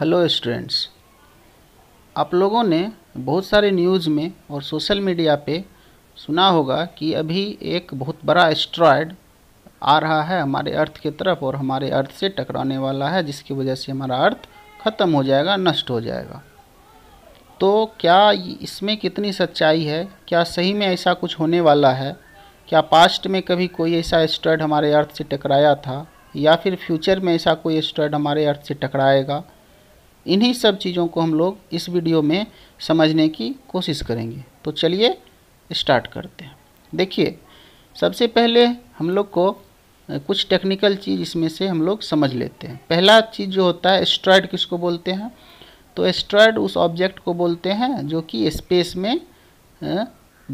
hello students आप लोगों ने बहुत सारे न्यूज़ में और सोशल मीडिया पे सुना होगा कि अभी एक बहुत बड़ा एस्ट्रॉयड आ रहा है हमारे अर्थ की तरफ और हमारे अर्थ से टकराने वाला है जिसकी वजह से हमारा अर्थ ख़त्म हो जाएगा नष्ट हो जाएगा तो क्या इसमें कितनी सच्चाई है क्या सही में ऐसा कुछ होने वाला है क्या पास्ट में कभी कोई ऐसा एस्ट्रॉयड हमारे अर्थ से टकराया था या फिर फ्यूचर में ऐसा कोई एस्ट्रॉयड हमारे अर्थ से टकराएगा इन्हीं सब चीज़ों को हम लोग इस वीडियो में समझने की कोशिश करेंगे तो चलिए स्टार्ट करते हैं देखिए सबसे पहले हम लोग को कुछ टेक्निकल चीज़ इसमें से हम लोग समझ लेते हैं पहला चीज़ जो होता है एस्ट्रॉयड किसको बोलते हैं तो एस्ट्रॉयड उस ऑब्जेक्ट को बोलते हैं जो कि स्पेस में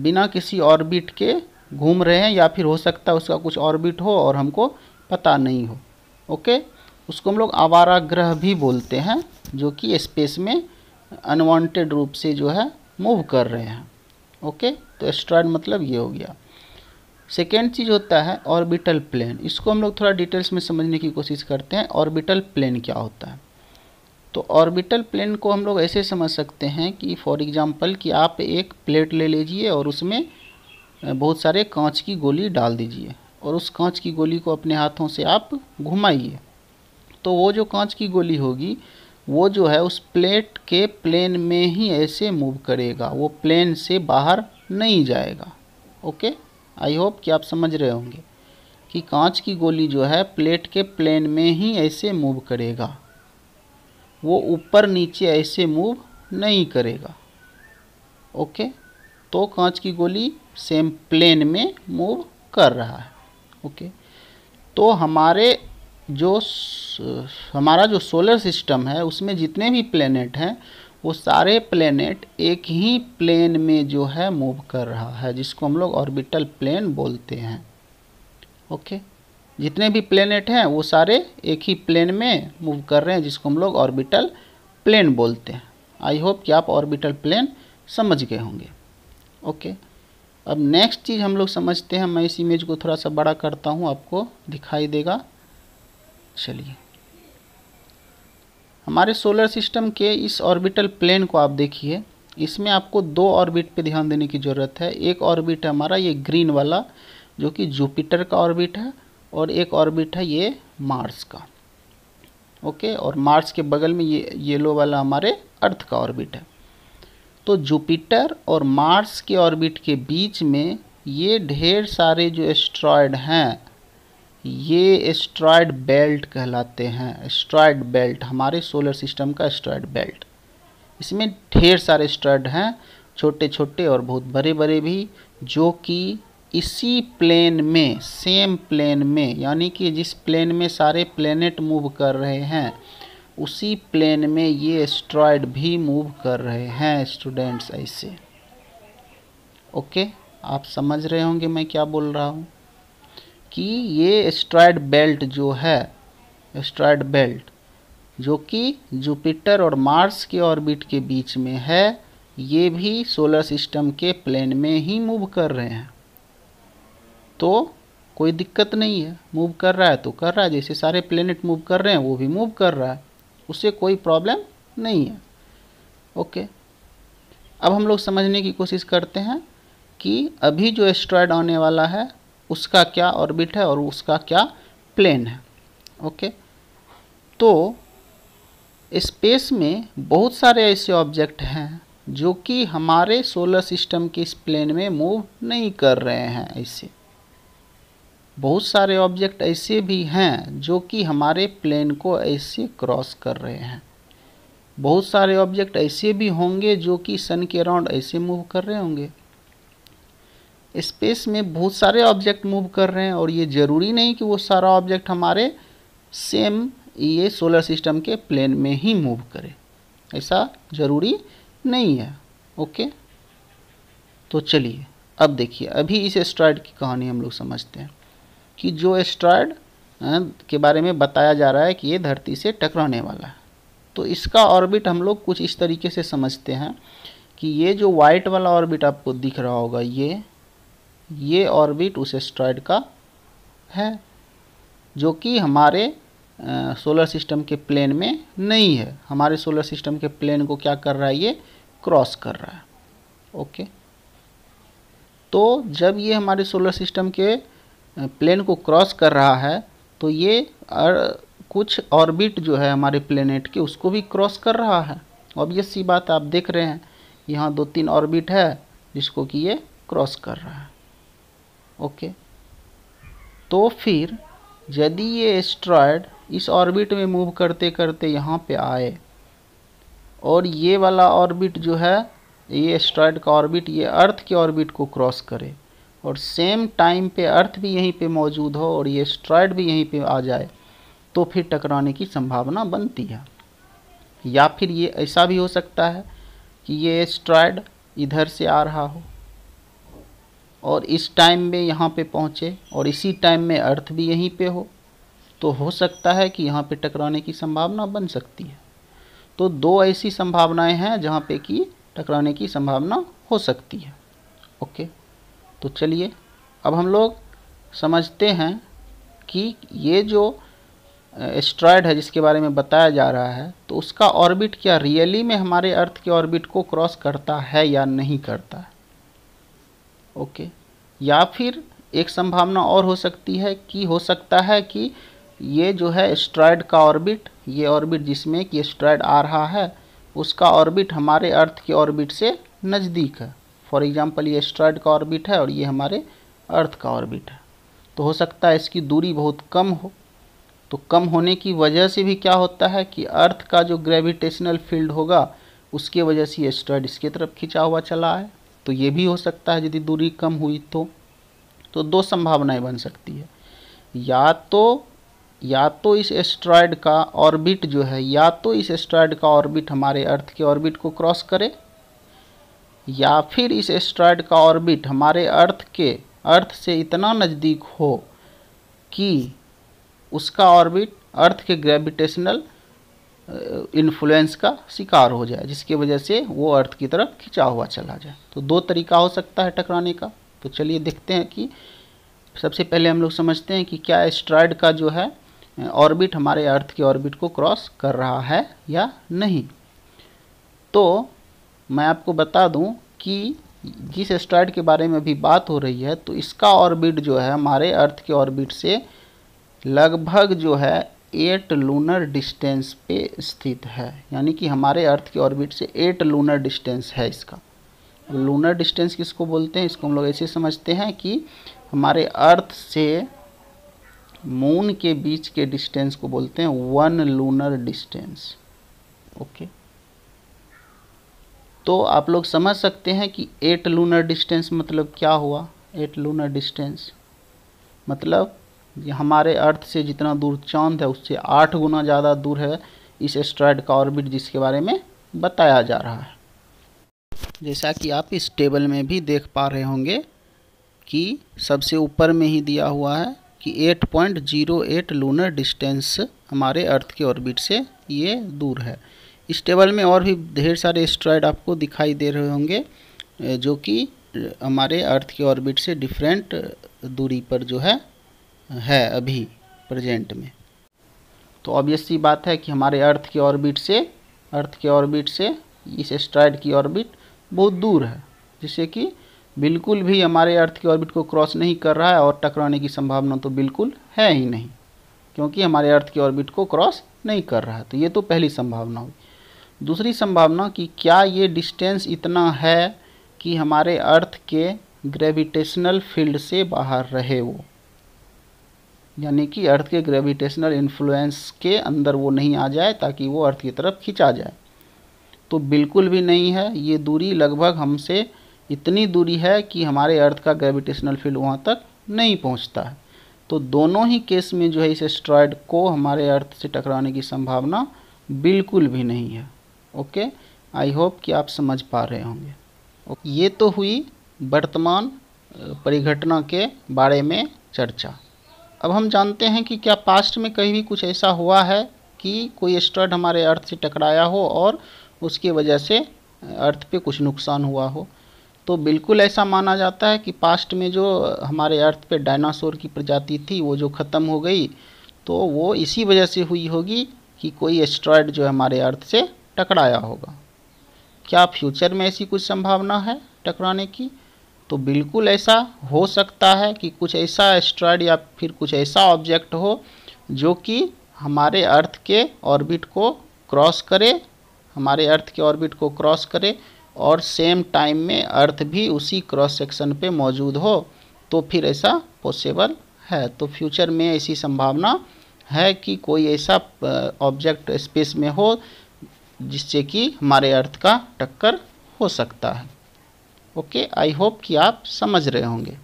बिना किसी ऑर्बिट के घूम रहे हैं या फिर हो सकता है उसका कुछ ऑर्बिट हो और हमको पता नहीं हो ओके उसको हम लोग आवारा ग्रह भी बोलते हैं जो कि स्पेस में अनवांटेड रूप से जो है मूव कर रहे हैं ओके तो एस्ट्रॉयड मतलब ये हो गया सेकेंड चीज़ होता है ऑर्बिटल प्लेन इसको हम लोग थोड़ा डिटेल्स में समझने की कोशिश करते हैं ऑर्बिटल प्लेन क्या होता है तो ऑर्बिटल प्लेन को हम लोग ऐसे समझ सकते हैं कि फॉर एग्जांपल कि आप एक प्लेट ले लीजिए और उसमें बहुत सारे कांच की गोली डाल दीजिए और उस कांच की गोली को अपने हाथों से आप घुमाइए तो वो जो कांच की गोली होगी वो जो है उस प्लेट के प्लेन में ही ऐसे मूव करेगा वो प्लेन से बाहर नहीं जाएगा ओके आई होप कि आप समझ रहे होंगे कि कांच की गोली जो है प्लेट के प्लेन में ही ऐसे मूव करेगा वो ऊपर नीचे ऐसे मूव नहीं करेगा ओके तो कांच की गोली सेम प्लेन में मूव कर रहा है ओके तो हमारे जो हमारा जो सोलर सिस्टम है उसमें जितने भी प्लेनेट हैं वो सारे प्लेनेट एक ही प्लेन में जो है मूव कर रहा है जिसको हम लोग ऑर्बिटल प्लेन बोलते हैं ओके जितने भी प्लेनेट हैं वो सारे एक ही प्लेन में मूव कर रहे हैं जिसको हम लोग ऑर्बिटल प्लेन बोलते हैं आई होप कि आप ऑर्बिटल प्लेन समझ गए होंगे ओके अब नेक्स्ट चीज़ हम लोग समझते हैं मैं इस इमेज को थोड़ा सा बड़ा करता हूँ आपको दिखाई देगा चलिए हमारे सोलर सिस्टम के इस ऑर्बिटल प्लेन को आप देखिए इसमें आपको दो ऑर्बिट पे ध्यान देने की ज़रूरत है एक ऑर्बिट है हमारा ये ग्रीन वाला जो कि जुपिटर का ऑर्बिट है और एक ऑर्बिट है ये मार्स का ओके और मार्स के बगल में ये येलो वाला हमारे अर्थ का ऑर्बिट है तो जुपिटर और मार्स के ऑर्बिट के बीच में ये ढेर सारे जो एस्ट्रॉयड हैं ये एस्ट्रॉयड बेल्ट कहलाते हैं एस्ट्रॉयड बेल्ट हमारे सोलर सिस्टम का एस्ट्रॉयड बेल्ट इसमें ढेर सारे एस्ट्रॉयड हैं छोटे छोटे और बहुत बड़े बड़े भी जो कि इसी प्लेन में सेम प्लेन में यानी कि जिस प्लेन में सारे प्लेनेट मूव कर रहे हैं उसी प्लेन में ये एस्ट्रॉयड भी मूव कर रहे हैं स्टूडेंट्स ऐसे ओके आप समझ रहे होंगे मैं क्या बोल रहा हूँ कि ये एस्ट्रॉयड बेल्ट जो है एस्ट्रॉयड बेल्ट जो कि जुपिटर और मार्स के ऑर्बिट के बीच में है ये भी सोलर सिस्टम के प्लेन में ही मूव कर रहे हैं तो कोई दिक्कत नहीं है मूव कर रहा है तो कर रहा है जैसे सारे प्लेनेट मूव कर रहे हैं वो भी मूव कर रहा है उससे कोई प्रॉब्लम नहीं है ओके अब हम लोग समझने की कोशिश करते हैं कि अभी जो एस्ट्रॉयड आने वाला है उसका क्या ऑर्बिट है और उसका क्या प्लेन है ओके तो स्पेस में बहुत सारे ऐसे ऑब्जेक्ट हैं जो कि हमारे सोलर सिस्टम के इस प्लेन में मूव नहीं कर रहे हैं ऐसे बहुत सारे ऑब्जेक्ट ऐसे भी हैं जो कि हमारे प्लेन को ऐसे क्रॉस कर रहे हैं बहुत सारे ऑब्जेक्ट ऐसे भी होंगे जो कि सन के अराउंड ऐसे मूव कर रहे होंगे स्पेस में बहुत सारे ऑब्जेक्ट मूव कर रहे हैं और ये ज़रूरी नहीं कि वो सारा ऑब्जेक्ट हमारे सेम ये सोलर सिस्टम के प्लेन में ही मूव करे ऐसा ज़रूरी नहीं है ओके तो चलिए अब देखिए अभी इस एस्ट्रॉयड की कहानी हम लोग समझते हैं कि जो एस्ट्रॉयड अं, के बारे में बताया जा रहा है कि ये धरती से टकराने वाला है तो इसका ऑर्बिट हम लोग कुछ इस तरीके से समझते हैं कि ये जो वाइट वाला ऑर्बिट आपको दिख रहा होगा ये ये ऑर्बिट उस एस्ट्रॉयड का है जो कि हमारे सोलर सिस्टम के प्लेन में नहीं है हमारे सोलर सिस्टम के प्लेन को क्या कर रहा है ये क्रॉस कर रहा है ओके तो जब ये हमारे सोलर सिस्टम के प्लेन को क्रॉस कर रहा है तो ये और कुछ ऑर्बिट जो है हमारे प्लेनेट के उसको भी क्रॉस कर रहा है ऑब्वियस सी बात आप देख रहे हैं यहाँ दो तीन ऑर्बिट है जिसको कि ये क्रॉस कर रहा है ओके तो फिर यदि ये एस्ट्रॉयड इस ऑर्बिट में मूव करते करते यहाँ पे आए और ये वाला ऑर्बिट जो है ये एस्ट्रॉयड का ऑर्बिट ये अर्थ के ऑर्बिट को क्रॉस करे और सेम टाइम पे अर्थ भी यहीं पे मौजूद हो और ये एस्ट्रॉयड भी यहीं पे आ जाए तो फिर टकराने की संभावना बनती है या फिर ये ऐसा भी हो सकता है कि ये एस्ट्रॉयड इधर से आ रहा हो और इस टाइम में यहाँ पे पहुँचे और इसी टाइम में अर्थ भी यहीं पे हो तो हो सकता है कि यहाँ पे टकराने की संभावना बन सकती है तो दो ऐसी संभावनाएं हैं जहाँ पे कि टकराने की संभावना हो सकती है ओके तो चलिए अब हम लोग समझते हैं कि ये जो एस्ट्रॉयड है जिसके बारे में बताया जा रहा है तो उसका ऑर्बिट क्या रियली में हमारे अर्थ के ऑर्बिट को क्रॉस करता है या नहीं करता है ओके या फिर एक संभावना और हो सकती है कि हो सकता है कि ये जो है स्ट्राइड का ऑर्बिट ये ऑर्बिट जिसमें कि स्ट्राइड आ रहा है उसका ऑर्बिट हमारे अर्थ के ऑर्बिट से नज़दीक है फॉर एग्ज़ाम्पल ये स्ट्राइड का ऑर्बिट है और ये हमारे अर्थ का ऑर्बिट है तो हो सकता है इसकी दूरी बहुत कम हो तो कम होने की वजह से भी क्या होता है कि अर्थ का जो ग्रेविटेशनल फील्ड होगा उसके वजह से ये स्ट्राइड इसके तरफ खिंचा हुआ चला है तो ये भी हो सकता है यदि दूरी कम हुई तो तो दो संभावनाएं बन सकती है या तो या तो इस एस्ट्रॉयड का ऑर्बिट जो है या तो इस एस्ट्रॉयड का ऑर्बिट हमारे अर्थ के ऑर्बिट को क्रॉस करे या फिर इस एस्ट्रॉयड का ऑर्बिट हमारे अर्थ के अर्थ से इतना नज़दीक हो कि उसका ऑर्बिट अर्थ के ग्रेविटेशनल इन्फ्लुएंस का शिकार हो जाए जिसकी वजह से वो अर्थ की तरफ खिंचा हुआ चला जाए तो दो तरीका हो सकता है टकराने का तो चलिए देखते हैं कि सबसे पहले हम लोग समझते हैं कि क्या एस्ट्रॉयड का जो है ऑर्बिट हमारे अर्थ के ऑर्बिट को क्रॉस कर रहा है या नहीं तो मैं आपको बता दूं कि जिस एस्ट्रॉयड के बारे में अभी बात हो रही है तो इसका ऑर्बिट जो है हमारे अर्थ के ऑर्बिट से लगभग जो है एट लूनर डिस्टेंस पे स्थित है यानी कि हमारे अर्थ के ऑर्बिट से एट लूनर डिस्टेंस है इसका लूनर डिस्टेंस किसको बोलते हैं इसको हम लोग ऐसे समझते हैं कि हमारे अर्थ से मून के बीच के डिस्टेंस को बोलते हैं वन लूनर डिस्टेंस ओके तो आप लोग समझ सकते हैं कि एट लूनर डिस्टेंस मतलब क्या हुआ एट लूनर डिस्टेंस मतलब हमारे अर्थ से जितना दूर चांद है उससे आठ गुना ज़्यादा दूर है इस एस्ट्रॉयड का ऑर्बिट जिसके बारे में बताया जा रहा है जैसा कि आप इस टेबल में भी देख पा रहे होंगे कि सबसे ऊपर में ही दिया हुआ है कि 8.08 लूनर डिस्टेंस हमारे अर्थ के ऑर्बिट से ये दूर है इस टेबल में और भी ढेर सारे एस्ट्रॉयड आपको दिखाई दे रहे होंगे जो कि हमारे अर्थ के ऑर्बिट से डिफरेंट दूरी पर जो है है अभी प्रेजेंट में तो ऑब्वियस सी बात है कि हमारे अर्थ के ऑर्बिट से अर्थ के ऑर्बिट से इस एस्ट्राइड की ऑर्बिट बहुत दूर है जिससे कि बिल्कुल भी हमारे अर्थ के ऑर्बिट को क्रॉस नहीं कर रहा है और टकराने की संभावना तो बिल्कुल है ही नहीं क्योंकि हमारे अर्थ के ऑर्बिट को क्रॉस नहीं कर रहा है तो ये तो पहली संभावना हुई दूसरी संभावना कि क्या ये डिस्टेंस इतना है कि हमारे अर्थ के ग्रेविटेशनल फील्ड से बाहर रहे वो यानी कि अर्थ के ग्रेविटेशनल इन्फ्लुएंस के अंदर वो नहीं आ जाए ताकि वो अर्थ की तरफ खिंचा जाए तो बिल्कुल भी नहीं है ये दूरी लगभग हमसे इतनी दूरी है कि हमारे अर्थ का ग्रेविटेशनल फील्ड वहाँ तक नहीं पहुँचता है तो दोनों ही केस में जो है इस एस्ट्रॉयड को हमारे अर्थ से टकराने की संभावना बिल्कुल भी नहीं है ओके आई होप कि आप समझ पा रहे होंगे ये तो हुई वर्तमान परिघटना के बारे में चर्चा अब हम जानते हैं कि क्या पास्ट में कहीं भी कुछ ऐसा हुआ है कि कोई एस्ट्रॉयड हमारे अर्थ से टकराया हो और उसकी वजह से अर्थ पे कुछ नुकसान हुआ हो तो बिल्कुल ऐसा माना जाता है कि पास्ट में जो हमारे अर्थ पे डायनासोर की प्रजाति थी वो जो ख़त्म हो गई तो वो इसी वजह से हुई होगी कि कोई एस्ट्रॉयड जो हमारे अर्थ से टकराया होगा क्या फ्यूचर में ऐसी कुछ संभावना है टकराने की तो बिल्कुल ऐसा हो सकता है कि कुछ ऐसा एस्ट्रॉयड या फिर कुछ ऐसा ऑब्जेक्ट हो जो कि हमारे अर्थ के ऑर्बिट को क्रॉस करे हमारे अर्थ के ऑर्बिट को क्रॉस करे और सेम टाइम में अर्थ भी उसी क्रॉस सेक्शन पे मौजूद हो तो फिर ऐसा पॉसिबल है तो फ्यूचर में ऐसी संभावना है कि कोई ऐसा ऑब्जेक्ट स्पेस में हो जिससे कि हमारे अर्थ का टक्कर हो सकता है ओके आई होप कि आप समझ रहे होंगे